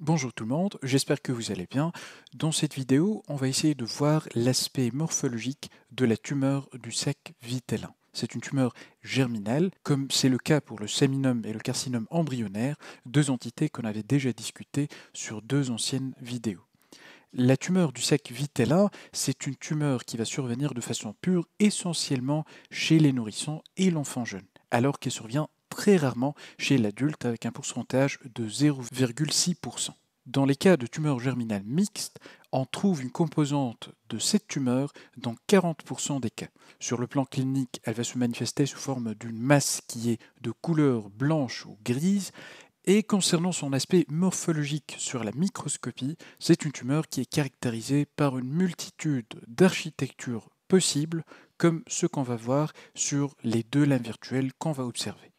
Bonjour tout le monde, j'espère que vous allez bien. Dans cette vidéo, on va essayer de voir l'aspect morphologique de la tumeur du sac vitellin. C'est une tumeur germinale, comme c'est le cas pour le séminum et le carcinome embryonnaire, deux entités qu'on avait déjà discutées sur deux anciennes vidéos. La tumeur du sac vitellin, c'est une tumeur qui va survenir de façon pure essentiellement chez les nourrissons et l'enfant jeune, alors qu'elle survient très rarement chez l'adulte avec un pourcentage de 0,6%. Dans les cas de tumeurs germinales mixtes, on trouve une composante de cette tumeur dans 40% des cas. Sur le plan clinique, elle va se manifester sous forme d'une masse qui est de couleur blanche ou grise. Et concernant son aspect morphologique sur la microscopie, c'est une tumeur qui est caractérisée par une multitude d'architectures possibles, comme ce qu'on va voir sur les deux lames virtuelles qu'on va observer.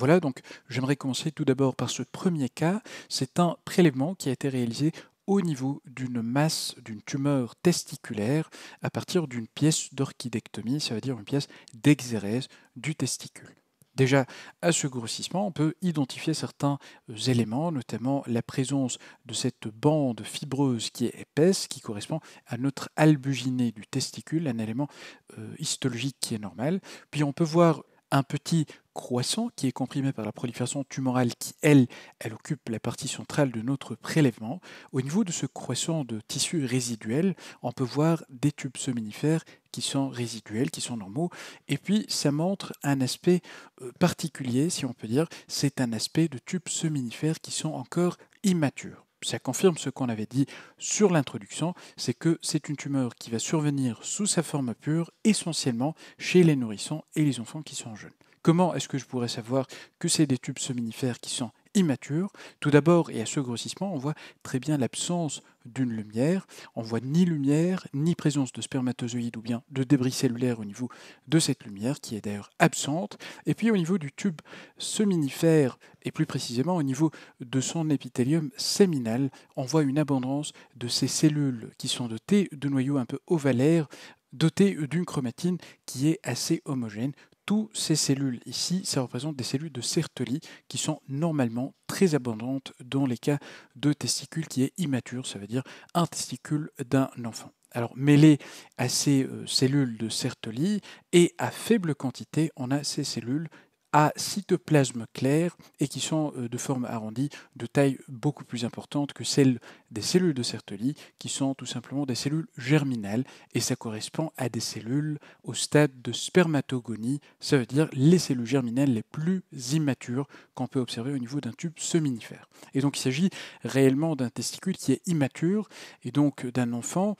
Voilà, donc j'aimerais commencer tout d'abord par ce premier cas. C'est un prélèvement qui a été réalisé au niveau d'une masse, d'une tumeur testiculaire, à partir d'une pièce d'orchidectomie, ça veut dire une pièce d'exérèse du testicule. Déjà, à ce grossissement, on peut identifier certains éléments, notamment la présence de cette bande fibreuse qui est épaisse, qui correspond à notre albuginée du testicule, un élément euh, histologique qui est normal. Puis on peut voir un petit croissant qui est comprimé par la prolifération tumorale qui, elle, elle occupe la partie centrale de notre prélèvement. Au niveau de ce croissant de tissu résiduel, on peut voir des tubes seminifères qui sont résiduels, qui sont normaux. Et puis, ça montre un aspect euh, particulier, si on peut dire, c'est un aspect de tubes seminifères qui sont encore immatures ça confirme ce qu'on avait dit sur l'introduction, c'est que c'est une tumeur qui va survenir sous sa forme pure, essentiellement chez les nourrissons et les enfants qui sont jeunes. Comment est-ce que je pourrais savoir que c'est des tubes seminifères qui sont immature. Tout d'abord, et à ce grossissement, on voit très bien l'absence d'une lumière. On voit ni lumière, ni présence de spermatozoïdes ou bien de débris cellulaires au niveau de cette lumière, qui est d'ailleurs absente. Et puis au niveau du tube seminifère, et plus précisément au niveau de son épithélium séminal, on voit une abondance de ces cellules qui sont dotées de noyaux un peu ovalaires, dotées d'une chromatine qui est assez homogène, toutes ces cellules ici, ça représente des cellules de Sertoli qui sont normalement très abondantes dans les cas de testicules qui est immature, ça veut dire un testicule d'un enfant. Alors mêlé à ces euh, cellules de Sertoli et à faible quantité, on a ces cellules à cytoplasme clair et qui sont euh, de forme arrondie, de taille beaucoup plus importante que celle des cellules de Sertoli, qui sont tout simplement des cellules germinales, et ça correspond à des cellules au stade de spermatogonie, ça veut dire les cellules germinales les plus immatures qu'on peut observer au niveau d'un tube seminifère. Et donc il s'agit réellement d'un testicule qui est immature, et donc d'un enfant,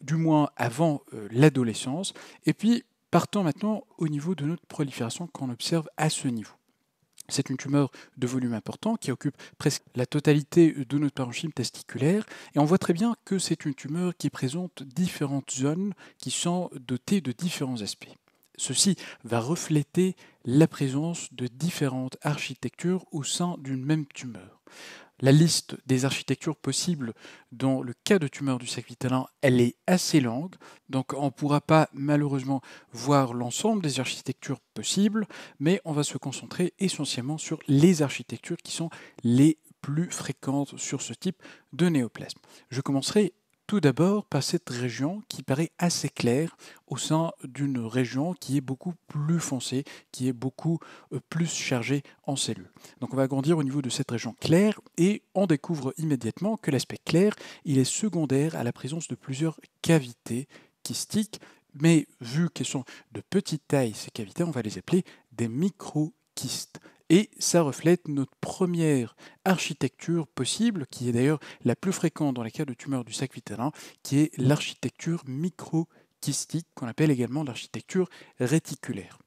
du moins avant euh, l'adolescence, et puis Partons maintenant au niveau de notre prolifération qu'on observe à ce niveau. C'est une tumeur de volume important qui occupe presque la totalité de notre parenchyme testiculaire et on voit très bien que c'est une tumeur qui présente différentes zones qui sont dotées de différents aspects. Ceci va refléter la présence de différentes architectures au sein d'une même tumeur. La liste des architectures possibles dans le cas de tumeur du sac vitalin, elle est assez longue, donc on ne pourra pas malheureusement voir l'ensemble des architectures possibles, mais on va se concentrer essentiellement sur les architectures qui sont les plus fréquentes sur ce type de néoplasme. Je commencerai tout d'abord par cette région qui paraît assez claire au sein d'une région qui est beaucoup plus foncée, qui est beaucoup euh, plus chargée en cellules. Donc on va agrandir au niveau de cette région claire et on découvre immédiatement que l'aspect clair, il est secondaire à la présence de plusieurs cavités kystiques, mais vu qu'elles sont de petite taille, ces cavités, on va les appeler des microkystes. Et ça reflète notre première architecture possible, qui est d'ailleurs la plus fréquente dans les cas de tumeurs du sac vitalin, qui est l'architecture microkystique, qu'on appelle également l'architecture réticulaire.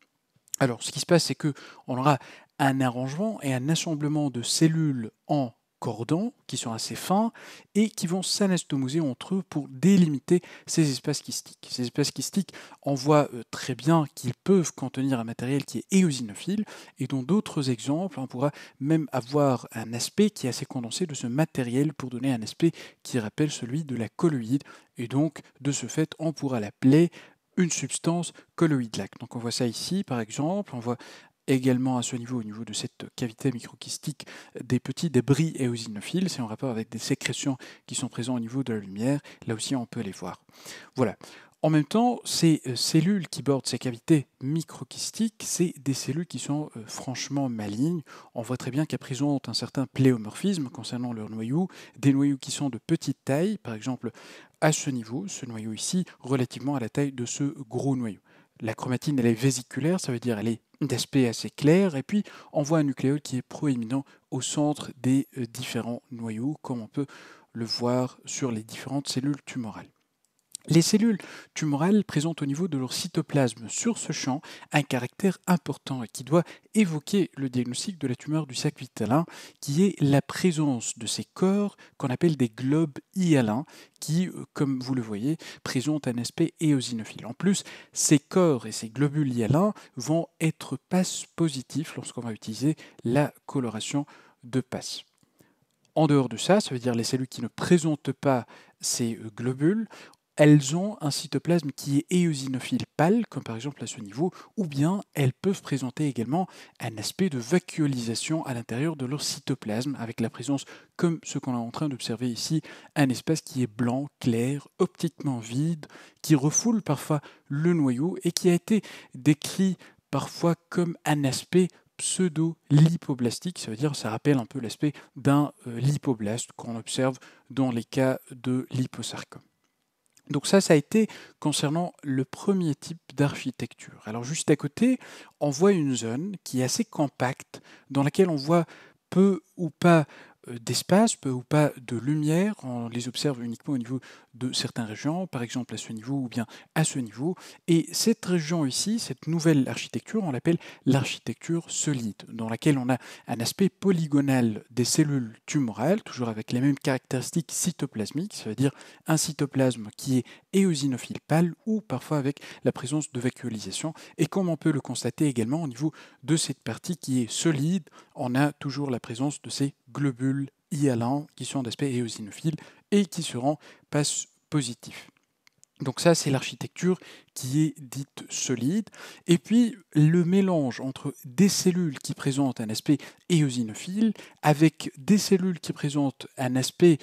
Alors, ce qui se passe, c'est que on aura un arrangement et un assemblement de cellules en cordons qui sont assez fins et qui vont s'anastomoser entre eux pour délimiter ces espaces kystiques. Ces espaces kystiques, on voit euh, très bien qu'ils peuvent contenir un matériel qui est éosinophile et dans d'autres exemples, on pourra même avoir un aspect qui est assez condensé de ce matériel pour donner un aspect qui rappelle celui de la colloïde et donc de ce fait, on pourra l'appeler une substance colloïde Donc on voit ça ici par exemple, on voit également à ce niveau, au niveau de cette cavité microkystique, des petits débris éosinophiles. C'est en rapport avec des sécrétions qui sont présentes au niveau de la lumière. Là aussi, on peut les voir. Voilà. En même temps, ces euh, cellules qui bordent ces cavités microkystiques, c'est des cellules qui sont euh, franchement malignes. On voit très bien qu'elles présentent un certain pléomorphisme concernant leurs noyaux, des noyaux qui sont de petite taille, par exemple à ce niveau, ce noyau ici, relativement à la taille de ce gros noyau. La chromatine, elle est vésiculaire, ça veut dire elle est d'aspect assez clair, et puis on voit un nucléole qui est proéminent au centre des euh, différents noyaux, comme on peut le voir sur les différentes cellules tumorales. Les cellules tumorales présentent au niveau de leur cytoplasme sur ce champ un caractère important qui doit évoquer le diagnostic de la tumeur du sac vitalin, qui est la présence de ces corps qu'on appelle des globes hyalins, qui, euh, comme vous le voyez, présentent un aspect éosinophile. En plus, ces corps et ces globules hyalins vont être passe positifs lorsqu'on va utiliser la coloration de passe. En dehors de ça, ça veut dire les cellules qui ne présentent pas ces euh, globules elles ont un cytoplasme qui est éosinophile pâle, comme par exemple à ce niveau, ou bien elles peuvent présenter également un aspect de vacuolisation à l'intérieur de leur cytoplasme, avec la présence, comme ce qu'on est en train d'observer ici, un espace qui est blanc, clair, optiquement vide, qui refoule parfois le noyau et qui a été décrit parfois comme un aspect pseudo-lipoblastique, ça veut dire ça rappelle un peu l'aspect d'un euh, lipoblaste qu'on observe dans les cas de liposarcome. Donc ça, ça a été concernant le premier type d'architecture. Alors juste à côté, on voit une zone qui est assez compacte, dans laquelle on voit peu ou pas euh, d'espace ou pas de lumière, on les observe uniquement au niveau de certaines régions, par exemple à ce niveau ou bien à ce niveau. Et cette région ici, cette nouvelle architecture, on l'appelle l'architecture solide, dans laquelle on a un aspect polygonal des cellules tumorales, toujours avec les mêmes caractéristiques cytoplasmiques, c'est-à-dire un cytoplasme qui est éosinophile pâle ou parfois avec la présence de vacuolisation, et comme on peut le constater également au niveau de cette partie qui est solide, on a toujours la présence de ces globules IL1 qui sont d'aspect éosinophile et qui seront passe positifs. Donc ça, c'est l'architecture qui est dite solide. Et puis, le mélange entre des cellules qui présentent un aspect éosinophile avec des cellules qui présentent un aspect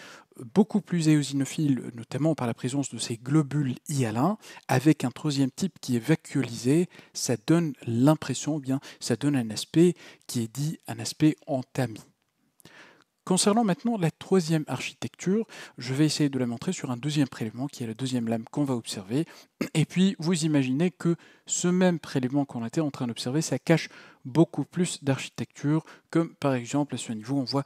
beaucoup plus éosinophile, notamment par la présence de ces globules IL1, avec un troisième type qui est vacuolisé, ça donne l'impression, bien, ça donne un aspect qui est dit un aspect entami. Concernant maintenant la troisième architecture, je vais essayer de la montrer sur un deuxième prélèvement qui est la deuxième lame qu'on va observer. Et puis vous imaginez que ce même prélèvement qu'on était en train d'observer, ça cache beaucoup plus d'architecture, comme par exemple à ce niveau on voit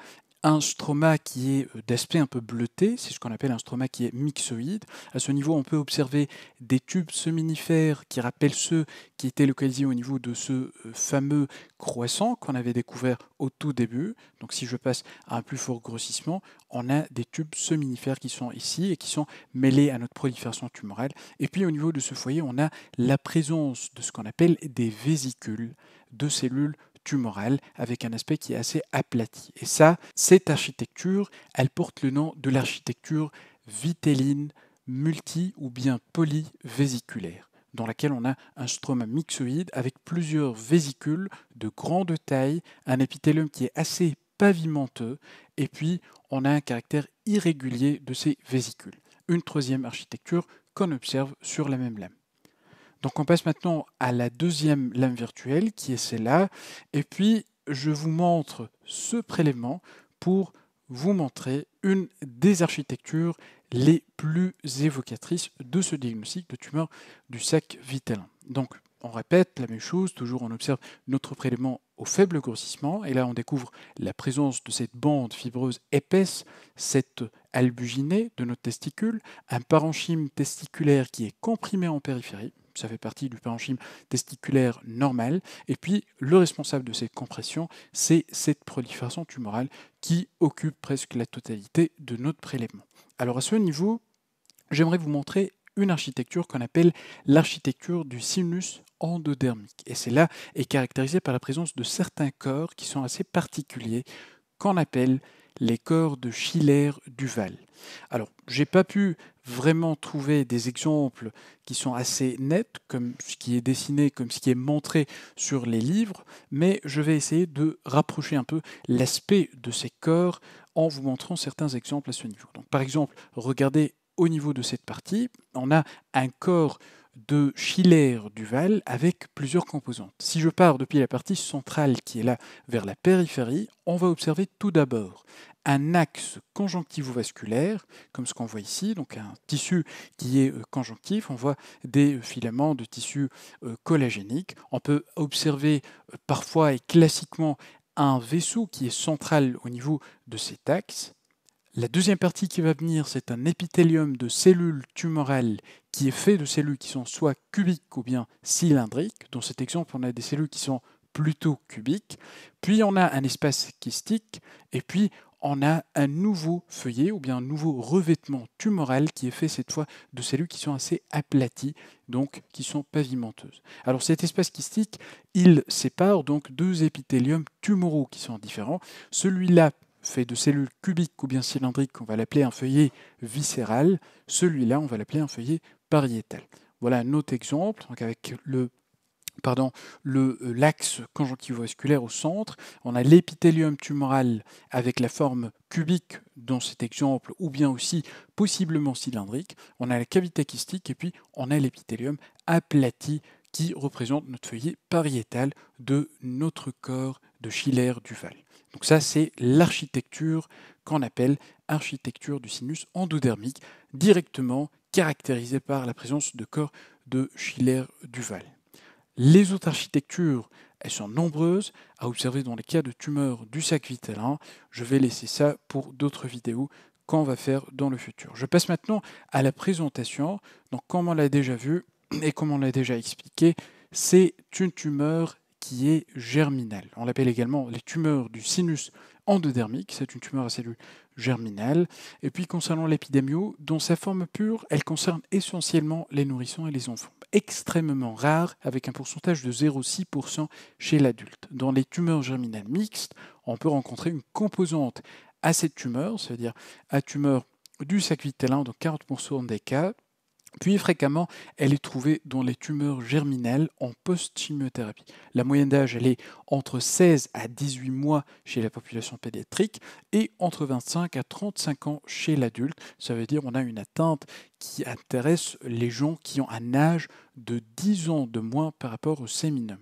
un stroma qui est euh, d'aspect un peu bleuté, c'est ce qu'on appelle un stroma qui est myxoïde. À ce niveau, on peut observer des tubes seminifères qui rappellent ceux qui étaient localisés au niveau de ce euh, fameux croissant qu'on avait découvert au tout début. Donc si je passe à un plus fort grossissement, on a des tubes seminifères qui sont ici et qui sont mêlés à notre prolifération tumorale. Et puis au niveau de ce foyer, on a la présence de ce qu'on appelle des vésicules de cellules tumorale avec un aspect qui est assez aplati. Et ça, cette architecture, elle porte le nom de l'architecture vitelline multi ou bien polyvésiculaire dans laquelle on a un stroma mixoïde avec plusieurs vésicules de grande taille, un épithélium qui est assez pavimenteux, et puis on a un caractère irrégulier de ces vésicules. Une troisième architecture qu'on observe sur la même lame on passe maintenant à la deuxième lame virtuelle qui est celle-là. Et puis je vous montre ce prélèvement pour vous montrer une des architectures les plus évocatrices de ce diagnostic de tumeur du sac vitellin. Donc on répète la même chose, toujours on observe notre prélèvement au faible grossissement, et là on découvre la présence de cette bande fibreuse épaisse, cette albuginée de notre testicule, un parenchyme testiculaire qui est comprimé en périphérie, ça fait partie du parenchyme testiculaire normal. Et puis, le responsable de cette compression, c'est cette prolifération tumorale qui occupe presque la totalité de notre prélèvement. Alors à ce niveau, j'aimerais vous montrer une architecture qu'on appelle l'architecture du sinus endodermique. Et celle-là est caractérisée par la présence de certains corps qui sont assez particuliers, qu'on appelle les corps de Schiller Duval. Alors, j'ai pas pu vraiment trouver des exemples qui sont assez nets, comme ce qui est dessiné, comme ce qui est montré sur les livres, mais je vais essayer de rapprocher un peu l'aspect de ces corps en vous montrant certains exemples à ce niveau. Donc, par exemple, regardez au niveau de cette partie, on a un corps de Schiller Duval avec plusieurs composantes. Si je pars depuis la partie centrale qui est là vers la périphérie, on va observer tout d'abord un axe conjonctivo-vasculaire, comme ce qu'on voit ici, donc un tissu qui est euh, conjonctif, on voit des euh, filaments de tissu euh, collagénique, on peut observer parfois et classiquement un vaisseau qui est central au niveau de cet axe, la deuxième partie qui va venir, c'est un épithélium de cellules tumorales qui est fait de cellules qui sont soit cubiques ou bien cylindriques. Dans cet exemple, on a des cellules qui sont plutôt cubiques. Puis on a un espace kystique et puis on a un nouveau feuillet ou bien un nouveau revêtement tumoral qui est fait cette fois de cellules qui sont assez aplaties, donc qui sont pavimenteuses. Alors cet espace kystique, il sépare donc deux épithéliums tumoraux qui sont différents. Celui-là fait de cellules cubiques ou bien cylindriques, on va l'appeler un feuillet viscéral. Celui-là, on va l'appeler un feuillet pariétale. Voilà un autre exemple, avec le pardon, le, euh, l'axe conjonctivovasculaire au centre. On a l'épithélium tumoral avec la forme cubique dans cet exemple, ou bien aussi possiblement cylindrique. On a la cavité kystique et puis on a l'épithélium aplati qui représente notre feuillet pariétal de notre corps de Schiller Duval. Donc ça, c'est l'architecture qu'on appelle architecture du sinus endodermique, directement caractérisée par la présence de corps de Schiller Duval. Les autres architectures, elles sont nombreuses à observer dans les cas de tumeurs du sac vitellin. Je vais laisser ça pour d'autres vidéos qu'on va faire dans le futur. Je passe maintenant à la présentation. Donc, comme on l'a déjà vu et comme on l'a déjà expliqué, c'est une tumeur qui est germinale. On l'appelle également les tumeurs du sinus endodermique, c'est une tumeur à cellules germinales. Et puis concernant l'épidémio, dont sa forme pure, elle concerne essentiellement les nourrissons et les enfants. Extrêmement rare, avec un pourcentage de 0,6% chez l'adulte. Dans les tumeurs germinales mixtes, on peut rencontrer une composante à cette tumeur, c'est-à-dire à tumeur du sac vitellin dans 40% des cas, puis fréquemment, elle est trouvée dans les tumeurs germinales en post-chimiothérapie. La moyenne d'âge, elle est entre 16 à 18 mois chez la population pédiatrique et entre 25 à 35 ans chez l'adulte. Ça veut dire qu'on a une atteinte qui intéresse les gens qui ont un âge de 10 ans de moins par rapport au séminum.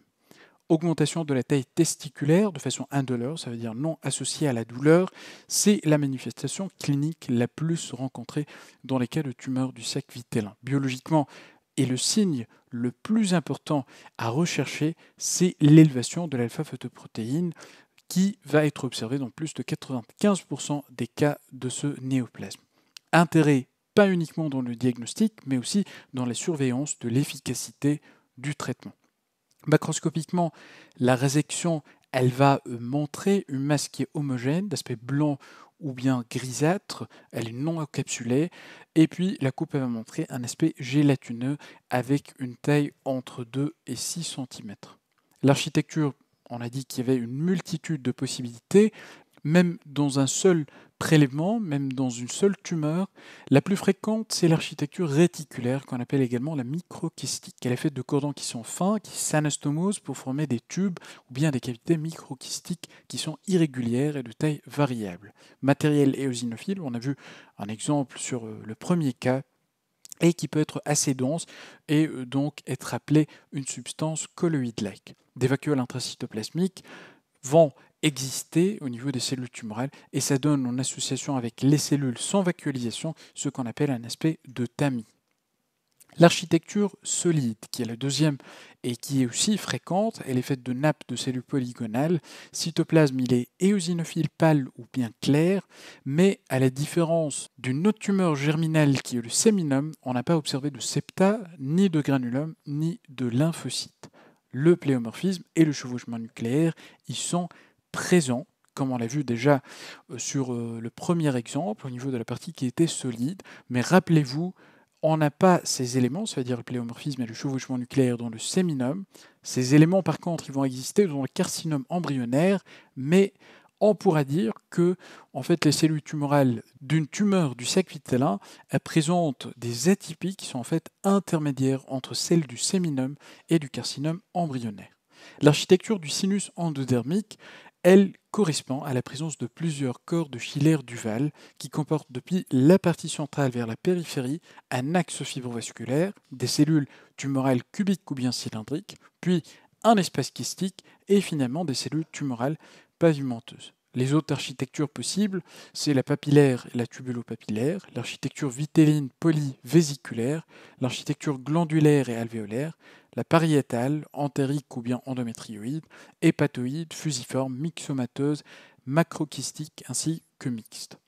Augmentation de la taille testiculaire de façon indolore, ça veut dire non associée à la douleur, c'est la manifestation clinique la plus rencontrée dans les cas de tumeurs du sac vitellin. Biologiquement, et le signe le plus important à rechercher, c'est l'élévation de l'alpha-photoprotéine qui va être observée dans plus de 95% des cas de ce néoplasme. Intérêt pas uniquement dans le diagnostic, mais aussi dans la surveillance de l'efficacité du traitement. Macroscopiquement, la résection, elle va euh, montrer une masse qui est homogène, d'aspect blanc ou bien grisâtre, elle est non encapsulée, et puis la coupe va montrer un aspect gélatineux avec une taille entre 2 et 6 cm. L'architecture, on a dit qu'il y avait une multitude de possibilités, même dans un seul prélèvements, même dans une seule tumeur. La plus fréquente, c'est l'architecture réticulaire, qu'on appelle également la microchystique. Elle est faite de cordons qui sont fins, qui s'anastomosent pour former des tubes ou bien des cavités microkystiques qui sont irrégulières et de taille variable. Matériel éosinophile, on a vu un exemple sur euh, le premier cas et qui peut être assez dense et euh, donc être appelée une substance colloïde-like. Des vacuoles intracytoplasmiques vont exister au niveau des cellules tumorales et ça donne en association avec les cellules sans vacualisation ce qu'on appelle un aspect de tamis. L'architecture solide, qui est la deuxième et qui est aussi fréquente, elle est faite de nappes de cellules polygonales. Cytoplasme, il est éosinophile pâle ou bien clair, mais à la différence d'une autre tumeur germinale qui est le séminum, on n'a pas observé de septa, ni de granulum, ni de lymphocyte. Le pléomorphisme et le chevauchement nucléaire y sont présent, comme on l'a vu déjà euh, sur euh, le premier exemple, au niveau de la partie qui était solide. Mais rappelez-vous, on n'a pas ces éléments, c'est-à-dire le pléomorphisme et le chevauchement nucléaire dans le séminum. Ces éléments, par contre, ils vont exister dans le carcinome embryonnaire, mais on pourra dire que en fait, les cellules tumorales d'une tumeur du sac vitellin présentent des atypies qui sont en fait intermédiaires entre celles du séminum et du carcinome embryonnaire. L'architecture du sinus endodermique elle correspond à la présence de plusieurs corps de filaires duval qui comportent depuis la partie centrale vers la périphérie un axe fibrovasculaire, des cellules tumorales cubiques ou bien cylindriques, puis un espace kystique et finalement des cellules tumorales pavimenteuses. Les autres architectures possibles, c'est la papillaire et la tubulopapillaire, l'architecture vitelline polyvésiculaire, l'architecture glandulaire et alvéolaire, la pariétale, entérique ou bien endométrioïde, hépatoïde, fusiforme, myxomateuse, macrokystique ainsi que mixte.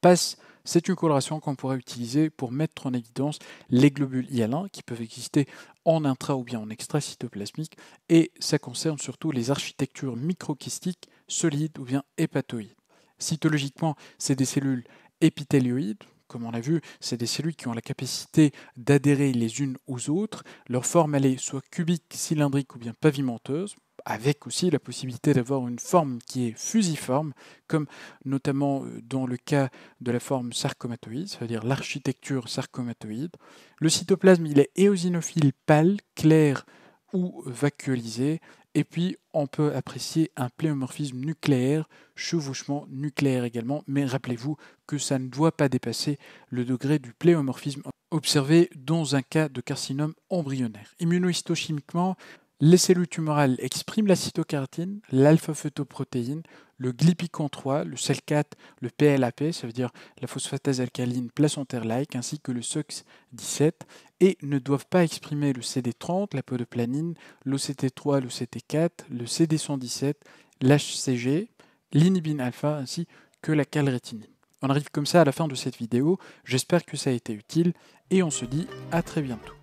Passe, c'est une coloration qu'on pourrait utiliser pour mettre en évidence les globules IL1 qui peuvent exister en intra ou bien en extracytoplasmique et ça concerne surtout les architectures microkystiques, solides ou bien hépatoïdes. Cytologiquement, c'est des cellules épithélioïdes, comme on l'a vu, c'est des cellules qui ont la capacité d'adhérer les unes aux autres. Leur forme, elle est soit cubique, cylindrique ou bien pavimenteuse avec aussi la possibilité d'avoir une forme qui est fusiforme, comme notamment euh, dans le cas de la forme sarcomatoïde, c'est-à-dire l'architecture sarcomatoïde. Le cytoplasme, il est éosinophile pâle, clair ou vacuolisé, et puis, on peut apprécier un pléomorphisme nucléaire, chevauchement nucléaire également, mais rappelez-vous que ça ne doit pas dépasser le degré du pléomorphisme observé dans un cas de carcinome embryonnaire. Immunohistochimiquement, les cellules tumorales expriment la cytocartine l'alpha-photoprotéine, le glypican-3, le sel 4 le PLAP, ça veut dire la phosphatase alcaline placentaire-like, ainsi que le SOX17, et ne doivent pas exprimer le CD30, la podoplanine, l'OCT3, loct 4 le CD117, l'HCG, l'inibine alpha, ainsi que la calrétinine. On arrive comme ça à la fin de cette vidéo, j'espère que ça a été utile, et on se dit à très bientôt.